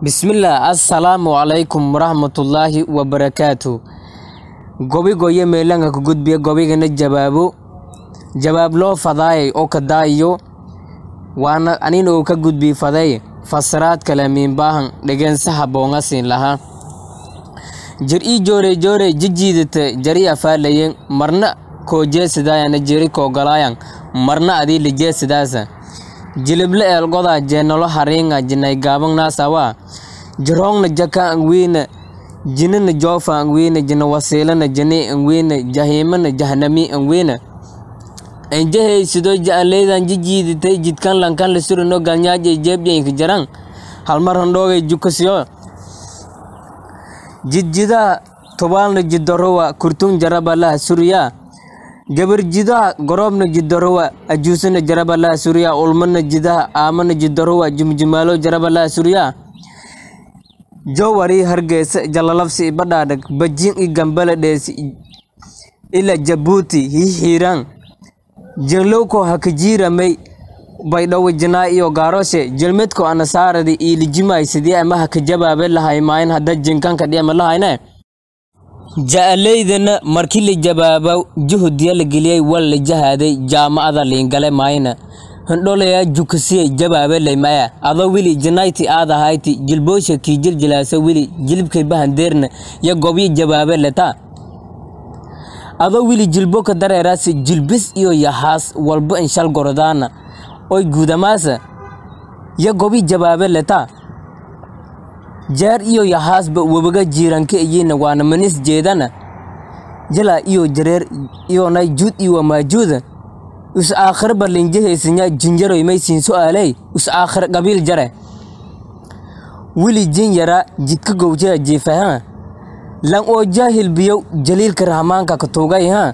bismillah assalaamu calaykum waraxmatullaahi wa barakaatu gobigoyo meelanka ku gudbiya gobigana jabaabo jawaab loo fadaayay oo ka daayiyo waana anina uu ka gudbi faday fasaraad kale miinbaahan dhegeensaha boonga siin lahaa jir ii joorey joorey jijiidata jari afaalayen marna koo jeesidaayana jiri koogalaayang marna adii lijeesidaasa jilibla eelgoda jeenalo haringa jinay gaabangna sawa jirongna jaka angwina jinana jofa angwina jina wasilana jini angwina jahimana jahanami angwina enjahey sidoo ja-aanleydan jijiidatay jidkan lankan la no galnyaaj ay jeebyanka jaran halmar handhoogay jukasiyo jidjidaha tobaalna jiddarowa kurtun jaraba laha suriya jabarjidaha goroobna jidarowa ajuusana jarabalaha surya ulmana jidaha aamana jidarowa jumjumaalo jarabalaa surya jowari hargeysa jalalabsi ibadhaadhag bajin i gambala dheesi ila jabuuti hihiiraan janlowko hakajiiramay baydhowe jinaa iyo gaaroshe jelmedko anasaaradi iilijimaay sidii ama hakajabaabe lahaymaayn hadda jinkanka dhiama lahayne ja'alaydana markii la jabaaba jahodiya la geliyey waa la jahaaday jaamacada liingale mayna handholaya jukasiya jabaaba laymaya adoo wili janayti aad ahayti jilboosha kii jiljilaasa wili jilibkay bahandeerna ya gobyo jabaaba letaa adoo wili jilbo ka jilbis iyo yahaas walbo inshal gorodaana oy guudamaasa ya gobyo jabaabe letaa jaar iyo yahaasba webaga jiiranka iyiinna waana manis jeedana jalaa iyo jareer iyonay juud iwa maajuuda us aakhir linjahaysinyaa jinyaroy maysiin su'aaley us aakhir qabiil jare wili jinyara jidka gowjaya jiifahaa lan oo jaahil biyow jaliilka rahmaanka ka tuugay